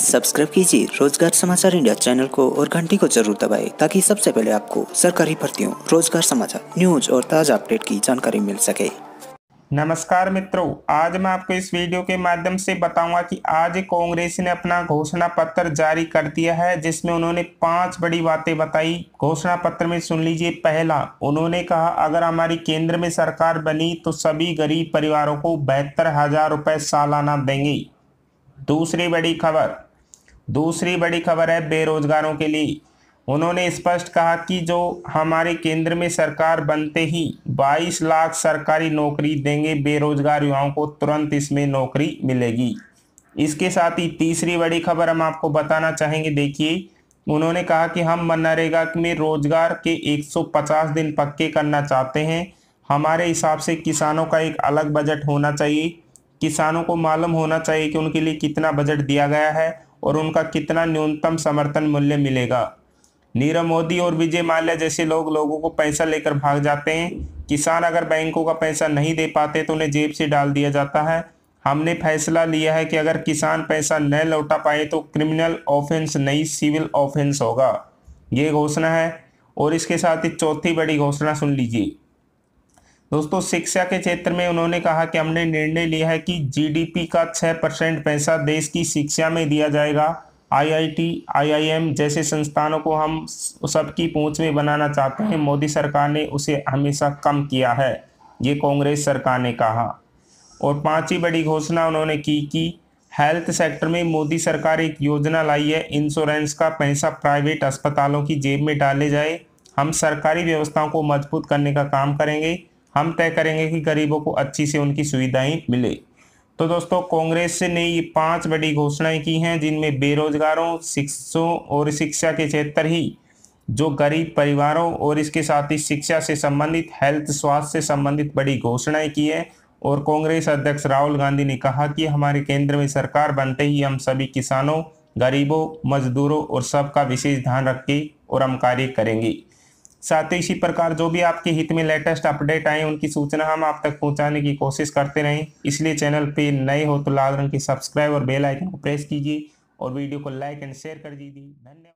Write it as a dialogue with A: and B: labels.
A: subscribe कीजिए रोजगार समाचार इंडिया चैनल को और घंटी को जरूर दबाएं ताकि सबसे पहले आपको सरकारी भर्तियों रोजगार समाचार न्यूज और ताज़ा अपडेट की जानकारी मिल सके नमस्कार मित्रों आज मैं आपको इस वीडियो के माध्यम से बताऊंगा कि आज कांग्रेस ने अपना घोषणा पत्र जारी कर दिया है जिसमें उन्होंने पांच बड़ी बातें बताई घोषणा पत्र में सुन लीजिए पहला उन्होंने कहा अगर हमारी केंद्र में सरकार बनी तो सभी गरीब परिवारों को बहत्तर हजार रुपये सालाना देंगे दूसरी बड़ी खबर दूसरी बड़ी खबर है बेरोजगारों के लिए उन्होंने स्पष्ट कहा कि जो हमारे केंद्र में सरकार बनते ही 22 लाख सरकारी नौकरी देंगे बेरोजगार युवाओं को तुरंत इसमें नौकरी मिलेगी इसके साथ ही तीसरी बड़ी खबर हम आपको बताना चाहेंगे देखिए उन्होंने कहा कि हम मनरेगा में रोजगार के 150 दिन पक्के करना चाहते हैं हमारे हिसाब से किसानों का एक अलग बजट होना चाहिए किसानों को मालूम होना चाहिए कि उनके लिए कितना बजट दिया गया है और उनका कितना न्यूनतम समर्थन मूल्य मिलेगा नीरव मोदी और विजय माल्या जैसे लोग लोगों को पैसा लेकर भाग जाते हैं किसान अगर बैंकों का पैसा नहीं दे पाते तो उन्हें जेब से डाल दिया जाता है हमने फैसला लिया है कि अगर किसान पैसा न लौटा पाए तो क्रिमिनल ऑफेंस नहीं सिविल ऑफेंस होगा ये घोषणा है और इसके साथ ही चौथी बड़ी घोषणा सुन लीजिए दोस्तों शिक्षा के क्षेत्र में उन्होंने कहा कि हमने निर्णय लिया है कि जीडीपी का छः परसेंट पैसा देश की शिक्षा में दिया जाएगा आईआईटी, आईआईएम जैसे संस्थानों को हम सबकी पहुंच में बनाना चाहते हैं मोदी सरकार ने उसे हमेशा कम किया है ये कांग्रेस सरकार ने कहा और पांचवी बड़ी घोषणा उन्होंने की कि हेल्थ सेक्टर में मोदी सरकार एक योजना लाई है इंश्योरेंस का पैसा प्राइवेट अस्पतालों की जेब में डाले जाए हम सरकारी व्यवस्थाओं को मजबूत करने का काम करेंगे हम तय करेंगे कि गरीबों को अच्छी से उनकी सुविधाएं मिले तो दोस्तों कांग्रेस ने ये पांच बड़ी घोषणाएं की हैं जिनमें बेरोजगारों शिक्षों और शिक्षा के क्षेत्र ही जो गरीब परिवारों और इसके साथ ही शिक्षा से संबंधित हेल्थ स्वास्थ्य से संबंधित बड़ी घोषणाएं की है और कांग्रेस अध्यक्ष राहुल गांधी ने कहा कि हमारे केंद्र में सरकार बनते ही हम सभी किसानों गरीबों मजदूरों और सबका विशेष ध्यान रख के और हम कार्य करेंगे साथ ही इसी प्रकार जो भी आपके हित में लेटेस्ट अपडेट आए उनकी सूचना हम आप तक पहुंचाने की कोशिश करते रहें इसलिए चैनल पे नए हो तो लाल रंग की सब्सक्राइब और बेल आइकन को प्रेस कीजिए और वीडियो को लाइक एंड शेयर कर दीजिए धन्यवाद